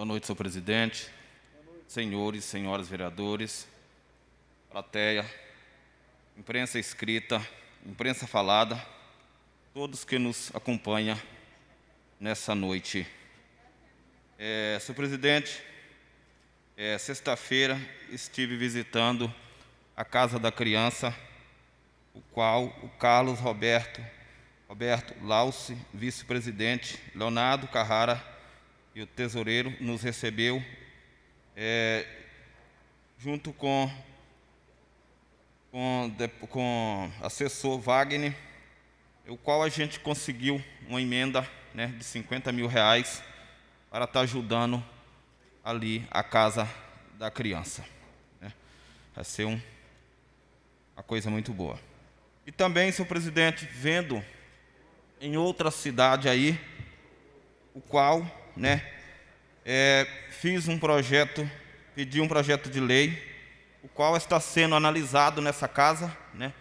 Boa noite, senhor presidente, senhores, senhoras vereadores, plateia, imprensa escrita, imprensa falada, todos que nos acompanham nessa noite. É, senhor presidente, é, sexta-feira estive visitando a Casa da Criança, o qual o Carlos Roberto, Roberto Lauce, vice-presidente, Leonardo Carrara, e o tesoureiro nos recebeu é, junto com, com, com assessor Wagner, o qual a gente conseguiu uma emenda né, de 50 mil reais para estar tá ajudando ali a casa da criança. Né? Vai ser um, uma coisa muito boa. E também, senhor presidente, vendo em outra cidade aí, o qual né? É, fiz um projeto, pedi um projeto de lei, o qual está sendo analisado nessa casa, né?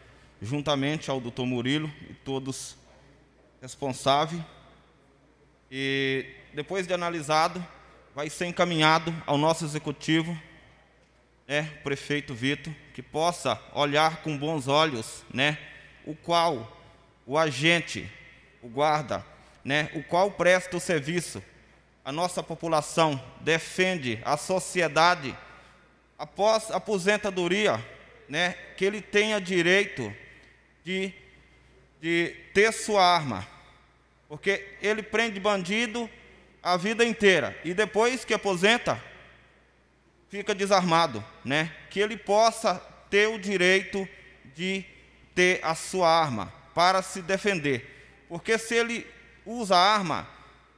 Juntamente ao doutor Murilo e todos responsáveis. E depois de analisado, vai ser encaminhado ao nosso executivo, né, prefeito Vitor, que possa olhar com bons olhos, né, o qual o agente, o guarda, né, o qual presta o serviço a nossa população defende a sociedade após aposentadoria, né, que ele tenha direito de, de ter sua arma, porque ele prende bandido a vida inteira e depois que aposenta fica desarmado, né? Que ele possa ter o direito de ter a sua arma para se defender, porque se ele usa a arma,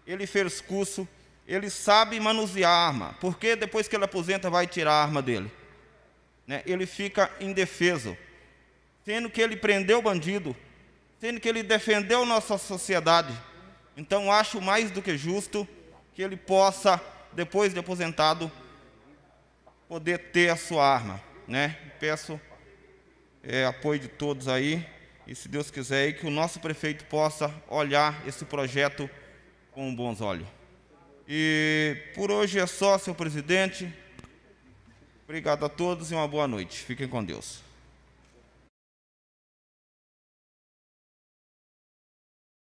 ele fez curso ele sabe manusear a arma. Porque depois que ele aposenta, vai tirar a arma dele. Né? Ele fica indefeso. Sendo que ele prendeu o bandido, sendo que ele defendeu nossa sociedade. Então, acho mais do que justo que ele possa, depois de aposentado, poder ter a sua arma. Né? Peço é, apoio de todos aí. E, se Deus quiser, aí, que o nosso prefeito possa olhar esse projeto com bons olhos. E por hoje é só, senhor presidente. Obrigado a todos e uma boa noite. Fiquem com Deus.